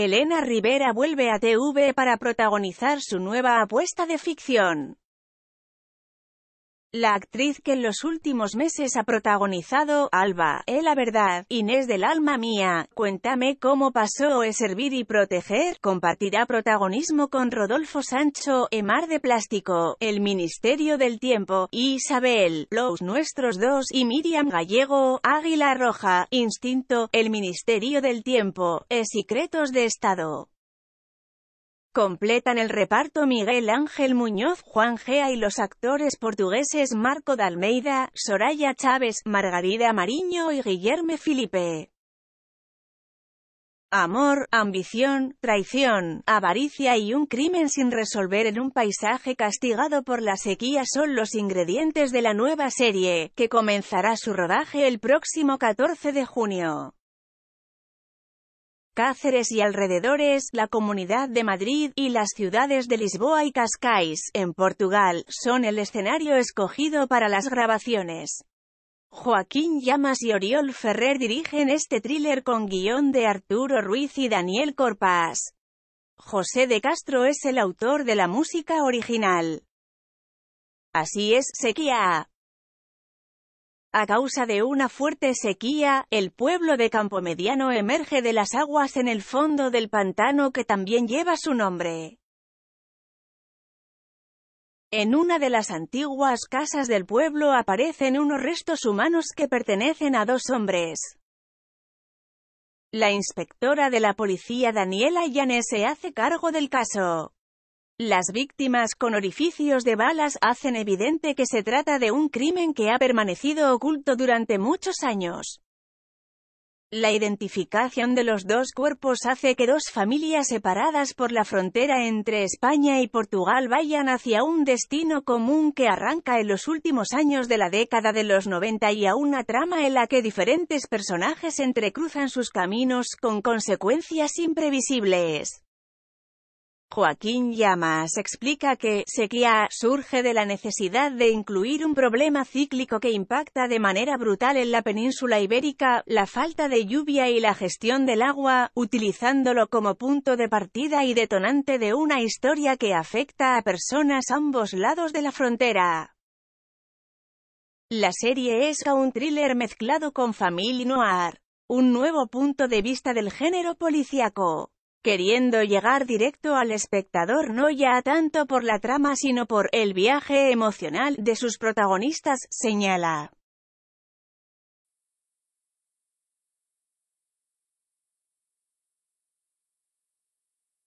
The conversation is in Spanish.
Elena Rivera vuelve a TV para protagonizar su nueva apuesta de ficción. La actriz que en los últimos meses ha protagonizado, Alba, es eh, la verdad, Inés del alma mía, cuéntame cómo pasó es servir y proteger, compartirá protagonismo con Rodolfo Sancho, Emar eh, de Plástico, El Ministerio del Tiempo, Isabel, Los Nuestros Dos y Miriam Gallego, Águila Roja, Instinto, El Ministerio del Tiempo, e Secretos de Estado. Completan el reparto Miguel Ángel Muñoz, Juan Gea y los actores portugueses Marco de Soraya Chávez, Margarida Mariño y Guillerme Felipe. Amor, ambición, traición, avaricia y un crimen sin resolver en un paisaje castigado por la sequía son los ingredientes de la nueva serie, que comenzará su rodaje el próximo 14 de junio. Cáceres y alrededores, la Comunidad de Madrid, y las ciudades de Lisboa y Cascais, en Portugal, son el escenario escogido para las grabaciones. Joaquín Llamas y Oriol Ferrer dirigen este thriller con guión de Arturo Ruiz y Daniel Corpas. José de Castro es el autor de la música original. Así es, Sequía. A causa de una fuerte sequía, el pueblo de Campomediano emerge de las aguas en el fondo del pantano que también lleva su nombre. En una de las antiguas casas del pueblo aparecen unos restos humanos que pertenecen a dos hombres. La inspectora de la policía Daniela Llanes se hace cargo del caso. Las víctimas con orificios de balas hacen evidente que se trata de un crimen que ha permanecido oculto durante muchos años. La identificación de los dos cuerpos hace que dos familias separadas por la frontera entre España y Portugal vayan hacia un destino común que arranca en los últimos años de la década de los 90 y a una trama en la que diferentes personajes entrecruzan sus caminos con consecuencias imprevisibles. Joaquín Llamas explica que sequía surge de la necesidad de incluir un problema cíclico que impacta de manera brutal en la península ibérica, la falta de lluvia y la gestión del agua, utilizándolo como punto de partida y detonante de una historia que afecta a personas a ambos lados de la frontera. La serie es un thriller mezclado con family noir, un nuevo punto de vista del género policíaco queriendo llegar directo al espectador no ya tanto por la trama sino por el viaje emocional de sus protagonistas, señala.